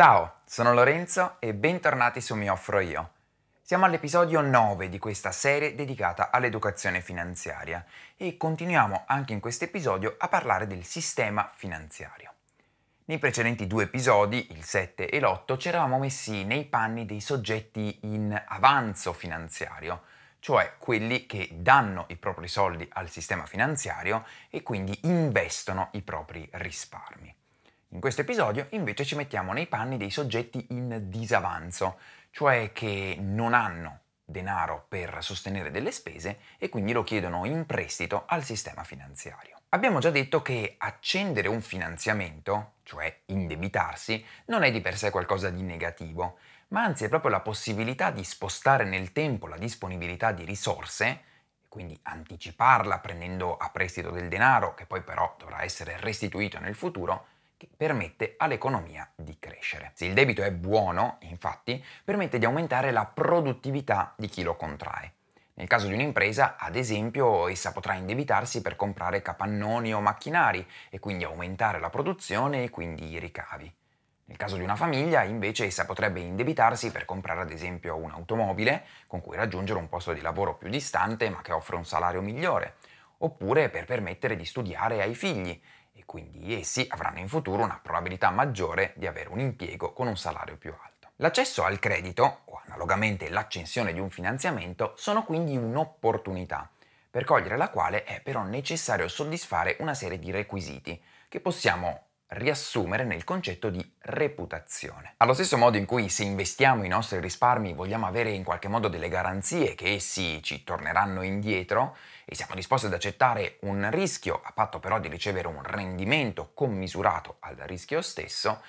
Ciao, sono Lorenzo e bentornati su Mi Offro Io. Siamo all'episodio 9 di questa serie dedicata all'educazione finanziaria e continuiamo anche in questo episodio a parlare del sistema finanziario. Nei precedenti due episodi, il 7 e l'8, ci eravamo messi nei panni dei soggetti in avanzo finanziario, cioè quelli che danno i propri soldi al sistema finanziario e quindi investono i propri risparmi. In questo episodio invece ci mettiamo nei panni dei soggetti in disavanzo, cioè che non hanno denaro per sostenere delle spese e quindi lo chiedono in prestito al sistema finanziario. Abbiamo già detto che accendere un finanziamento, cioè indebitarsi, non è di per sé qualcosa di negativo, ma anzi è proprio la possibilità di spostare nel tempo la disponibilità di risorse, quindi anticiparla prendendo a prestito del denaro che poi però dovrà essere restituito nel futuro, che permette all'economia di crescere. Se il debito è buono, infatti, permette di aumentare la produttività di chi lo contrae. Nel caso di un'impresa, ad esempio, essa potrà indebitarsi per comprare capannoni o macchinari e quindi aumentare la produzione e quindi i ricavi. Nel caso di una famiglia, invece, essa potrebbe indebitarsi per comprare ad esempio un'automobile con cui raggiungere un posto di lavoro più distante ma che offre un salario migliore, oppure per permettere di studiare ai figli e quindi essi avranno in futuro una probabilità maggiore di avere un impiego con un salario più alto. L'accesso al credito, o analogamente l'accensione di un finanziamento, sono quindi un'opportunità, per cogliere la quale è però necessario soddisfare una serie di requisiti, che possiamo riassumere nel concetto di reputazione. Allo stesso modo in cui se investiamo i nostri risparmi vogliamo avere in qualche modo delle garanzie che essi ci torneranno indietro, e siamo disposti ad accettare un rischio, a patto però di ricevere un rendimento commisurato al rischio stesso,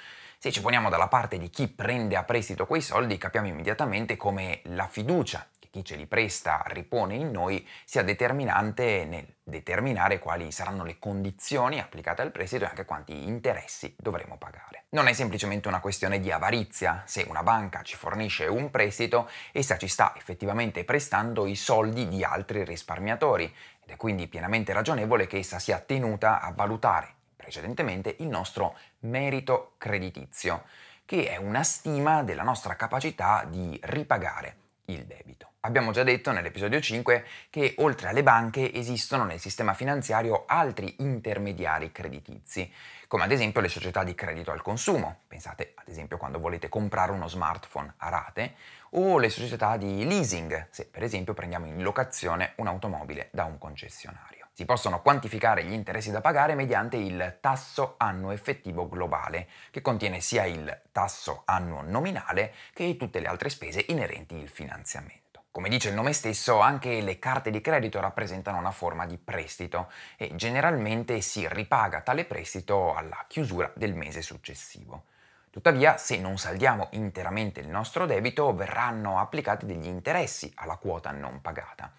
se ci poniamo dalla parte di chi prende a prestito quei soldi, capiamo immediatamente come la fiducia che chi ce li presta ripone in noi sia determinante nel determinare quali saranno le condizioni applicate al prestito e anche quanti interessi dovremo pagare. Non è semplicemente una questione di avarizia, se una banca ci fornisce un prestito, essa ci sta effettivamente prestando i soldi di altri risparmiatori ed è quindi pienamente ragionevole che essa sia tenuta a valutare precedentemente il nostro merito creditizio, che è una stima della nostra capacità di ripagare il debito. Abbiamo già detto nell'episodio 5 che oltre alle banche esistono nel sistema finanziario altri intermediari creditizi, come ad esempio le società di credito al consumo, pensate ad esempio quando volete comprare uno smartphone a rate, o le società di leasing, se per esempio prendiamo in locazione un'automobile da un concessionario. Si possono quantificare gli interessi da pagare mediante il tasso annuo effettivo globale, che contiene sia il tasso annuo nominale che tutte le altre spese inerenti al finanziamento. Come dice il nome stesso, anche le carte di credito rappresentano una forma di prestito e generalmente si ripaga tale prestito alla chiusura del mese successivo. Tuttavia, se non saldiamo interamente il nostro debito, verranno applicati degli interessi alla quota non pagata.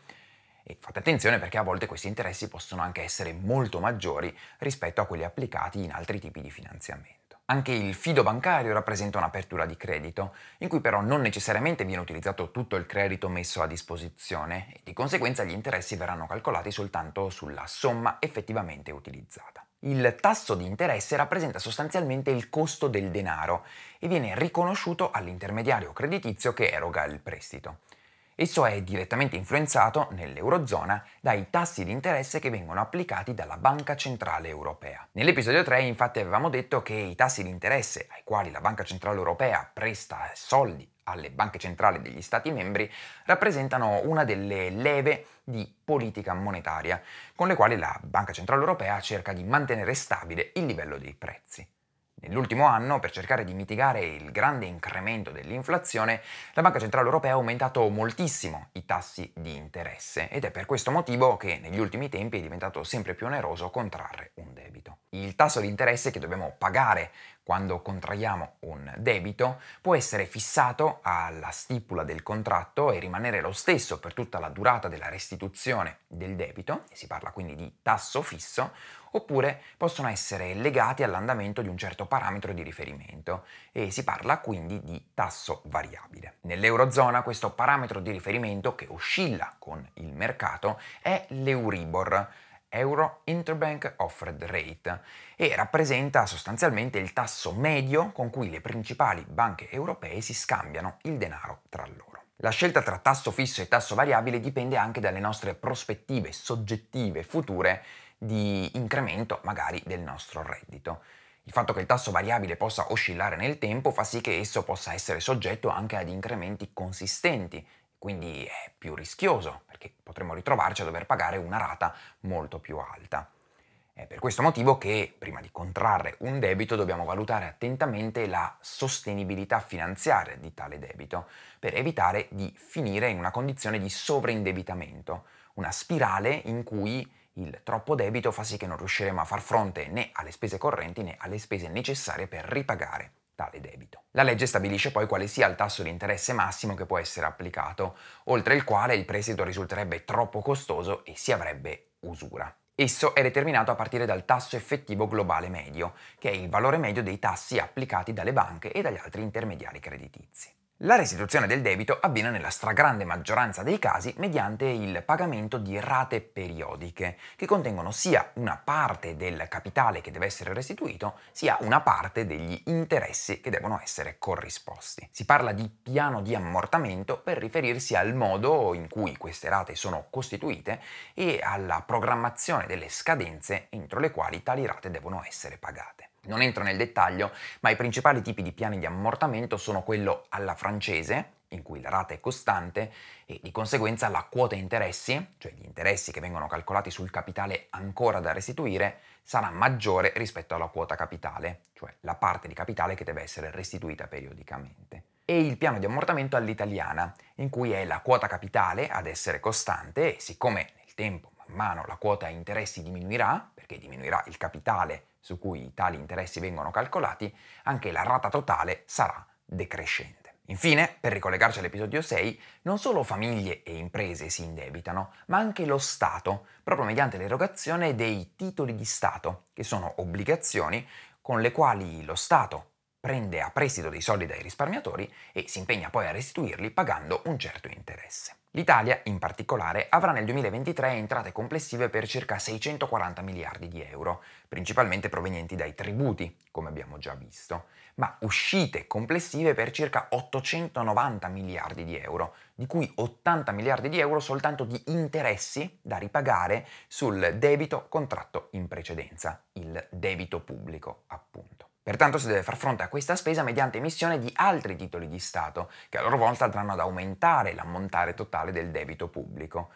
E fate attenzione perché a volte questi interessi possono anche essere molto maggiori rispetto a quelli applicati in altri tipi di finanziamento. Anche il fido bancario rappresenta un'apertura di credito, in cui però non necessariamente viene utilizzato tutto il credito messo a disposizione e di conseguenza gli interessi verranno calcolati soltanto sulla somma effettivamente utilizzata. Il tasso di interesse rappresenta sostanzialmente il costo del denaro e viene riconosciuto all'intermediario creditizio che eroga il prestito. Esso è direttamente influenzato, nell'Eurozona, dai tassi di interesse che vengono applicati dalla Banca Centrale Europea. Nell'episodio 3 infatti avevamo detto che i tassi di interesse ai quali la Banca Centrale Europea presta soldi alle banche centrali degli Stati membri rappresentano una delle leve di politica monetaria con le quali la Banca Centrale Europea cerca di mantenere stabile il livello dei prezzi. Nell'ultimo anno, per cercare di mitigare il grande incremento dell'inflazione, la Banca Centrale Europea ha aumentato moltissimo i tassi di interesse ed è per questo motivo che negli ultimi tempi è diventato sempre più oneroso contrarre un debito. Il tasso di interesse che dobbiamo pagare quando contraiamo un debito, può essere fissato alla stipula del contratto e rimanere lo stesso per tutta la durata della restituzione del debito, si parla quindi di tasso fisso, oppure possono essere legati all'andamento di un certo parametro di riferimento e si parla quindi di tasso variabile. Nell'Eurozona questo parametro di riferimento che oscilla con il mercato è l'Euribor euro interbank offered rate e rappresenta sostanzialmente il tasso medio con cui le principali banche europee si scambiano il denaro tra loro. La scelta tra tasso fisso e tasso variabile dipende anche dalle nostre prospettive soggettive future di incremento magari del nostro reddito. Il fatto che il tasso variabile possa oscillare nel tempo fa sì che esso possa essere soggetto anche ad incrementi consistenti quindi è più rischioso perché potremmo ritrovarci a dover pagare una rata molto più alta. È per questo motivo che prima di contrarre un debito dobbiamo valutare attentamente la sostenibilità finanziaria di tale debito per evitare di finire in una condizione di sovraindebitamento, una spirale in cui il troppo debito fa sì che non riusciremo a far fronte né alle spese correnti né alle spese necessarie per ripagare tale debito. La legge stabilisce poi quale sia il tasso di interesse massimo che può essere applicato, oltre il quale il prestito risulterebbe troppo costoso e si avrebbe usura. Esso è determinato a partire dal tasso effettivo globale medio, che è il valore medio dei tassi applicati dalle banche e dagli altri intermediari creditizi. La restituzione del debito avviene nella stragrande maggioranza dei casi mediante il pagamento di rate periodiche, che contengono sia una parte del capitale che deve essere restituito, sia una parte degli interessi che devono essere corrisposti. Si parla di piano di ammortamento per riferirsi al modo in cui queste rate sono costituite e alla programmazione delle scadenze entro le quali tali rate devono essere pagate. Non entro nel dettaglio, ma i principali tipi di piani di ammortamento sono quello alla francese, in cui la rata è costante e di conseguenza la quota interessi, cioè gli interessi che vengono calcolati sul capitale ancora da restituire, sarà maggiore rispetto alla quota capitale, cioè la parte di capitale che deve essere restituita periodicamente. E il piano di ammortamento all'italiana, in cui è la quota capitale ad essere costante e siccome nel tempo man mano la quota interessi diminuirà, perché diminuirà il capitale su cui tali interessi vengono calcolati, anche la rata totale sarà decrescente. Infine, per ricollegarci all'episodio 6, non solo famiglie e imprese si indebitano, ma anche lo Stato, proprio mediante l'erogazione dei titoli di Stato, che sono obbligazioni con le quali lo Stato prende a prestito dei soldi dai risparmiatori e si impegna poi a restituirli pagando un certo interesse. L'Italia, in particolare, avrà nel 2023 entrate complessive per circa 640 miliardi di euro, principalmente provenienti dai tributi, come abbiamo già visto, ma uscite complessive per circa 890 miliardi di euro, di cui 80 miliardi di euro soltanto di interessi da ripagare sul debito contratto in precedenza, il debito pubblico, appunto. Pertanto si deve far fronte a questa spesa mediante emissione di altri titoli di Stato, che a loro volta andranno ad aumentare l'ammontare totale del debito pubblico.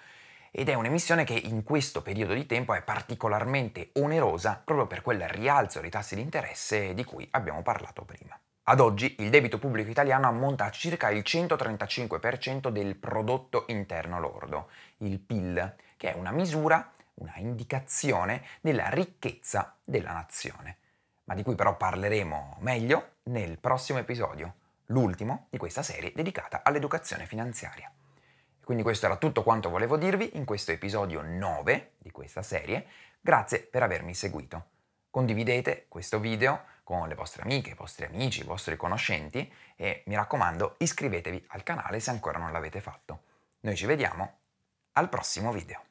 Ed è un'emissione che in questo periodo di tempo è particolarmente onerosa proprio per quel rialzo dei tassi di interesse di cui abbiamo parlato prima. Ad oggi il debito pubblico italiano ammonta a circa il 135% del prodotto interno lordo, il PIL, che è una misura, una indicazione della ricchezza della nazione ma di cui però parleremo meglio nel prossimo episodio, l'ultimo di questa serie dedicata all'educazione finanziaria. Quindi questo era tutto quanto volevo dirvi in questo episodio 9 di questa serie. Grazie per avermi seguito. Condividete questo video con le vostre amiche, i vostri amici, i vostri conoscenti e mi raccomando iscrivetevi al canale se ancora non l'avete fatto. Noi ci vediamo al prossimo video.